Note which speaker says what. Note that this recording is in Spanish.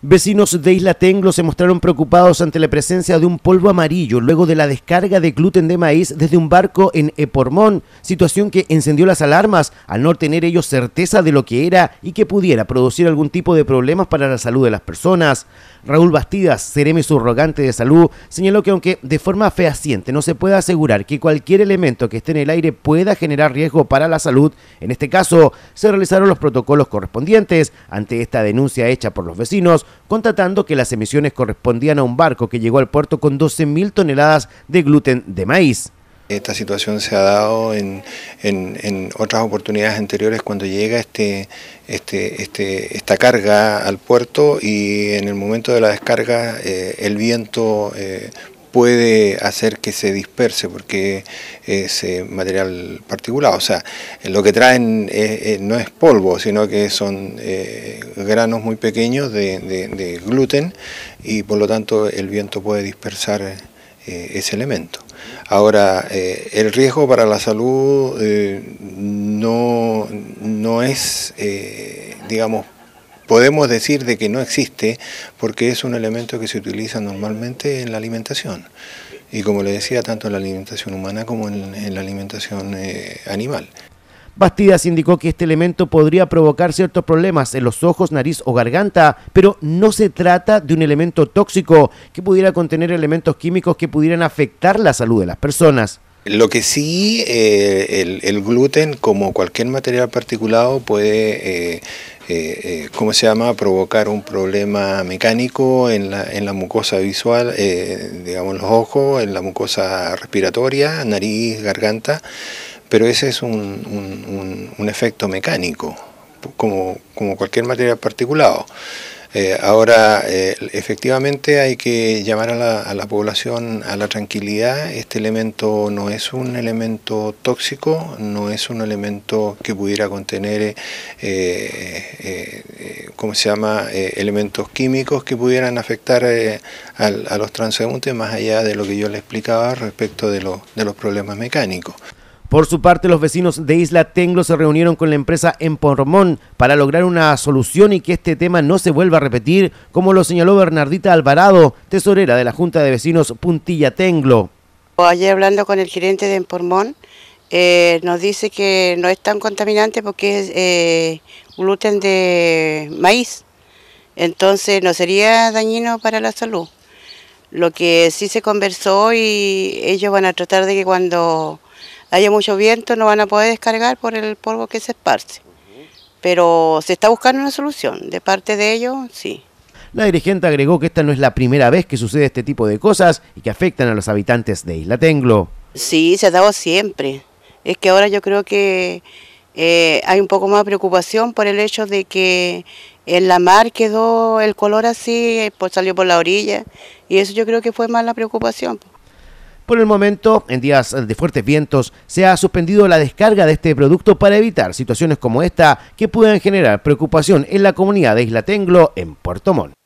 Speaker 1: Vecinos de Isla Tenglo se mostraron preocupados ante la presencia de un polvo amarillo luego de la descarga de gluten de maíz desde un barco en Epormón, situación que encendió las alarmas al no tener ellos certeza de lo que era y que pudiera producir algún tipo de problemas para la salud de las personas. Raúl Bastidas, seremi subrogante de salud, señaló que aunque de forma fehaciente no se pueda asegurar que cualquier elemento que esté en el aire pueda generar riesgo para la salud, en este caso se realizaron los protocolos correspondientes ante esta denuncia hecha por los vecinos contratando que las emisiones correspondían a un barco que llegó al puerto con 12.000 toneladas de gluten de maíz. Esta
Speaker 2: situación se ha dado en, otras oportunidades anteriores cuando llega este, este, este, esta carga al puerto y en el momento de la descarga eh, el viento eh, puede hacer que se disperse porque es eh, material particular. O sea, lo que traen eh, eh, no es polvo, sino que son granos muy pequeños de, gluten y por lo tanto el viento puede dispersar ese elemento. Ahora, el riesgo para la salud no, es, digamos, podemos decir de que no existe porque es un elemento que se utiliza normalmente en la alimentación.
Speaker 1: Y como le decía, tanto en la alimentación humana como en, la alimentación eh, animal. Bastidas indicó que este elemento podría provocar ciertos problemas en los ojos, nariz o garganta, pero no se trata de un elemento tóxico que pudiera contener elementos químicos que pudieran afectar la salud de las personas.
Speaker 2: Lo que sí, eh, el, gluten, como cualquier material particulado, puede eh, eh, eh, ¿cómo se llama?, provocar un problema mecánico en la, en la mucosa visual, eh, digamos los ojos, en la mucosa respiratoria, nariz, garganta, pero ese es un, un, efecto mecánico, como, como cualquier material particulado. Eh, ahora, eh, efectivamente hay que llamar a la, población a la tranquilidad. Este elemento no es un elemento tóxico, no es un elemento que pudiera contener, eh, se llama?, elementos químicos que pudieran afectar a, los transeúntes, más allá de lo que yo le explicaba respecto de los problemas mecánicos.
Speaker 1: Por su parte, los vecinos de Isla Tenglo se reunieron con la empresa Empormón para lograr una solución y que este tema no se vuelva a repetir, como lo señaló Bernardita Alvarado, tesorera de la Junta de Vecinos Puntilla Tenglo.
Speaker 3: Ayer hablando con el gerente de Empormón, eh, nos dice que no es tan contaminante porque es eh, gluten de maíz, entonces no sería dañino para la salud. Lo que sí se conversó y ellos van a tratar de que cuando haya mucho viento no van a poder descargar por el polvo que se esparce. Pero se está buscando una solución, de parte de ellos, sí.
Speaker 1: La dirigente agregó que esta no es la primera vez que sucede este tipo de cosas y que afectan a los habitantes de Isla Tenglo.
Speaker 3: Sí, se ha dado siempre. Es que ahora yo creo que eh, hay un poco más de preocupación por el hecho de que en la mar quedó el color así, eh, por salió por la orilla, y eso yo creo que fue más la preocupación.
Speaker 1: Por el momento, en días de fuertes vientos, se ha suspendido la descarga de este producto para evitar situaciones como esta que puedan generar preocupación en la comunidad de Isla Tenglo en Puerto Montt.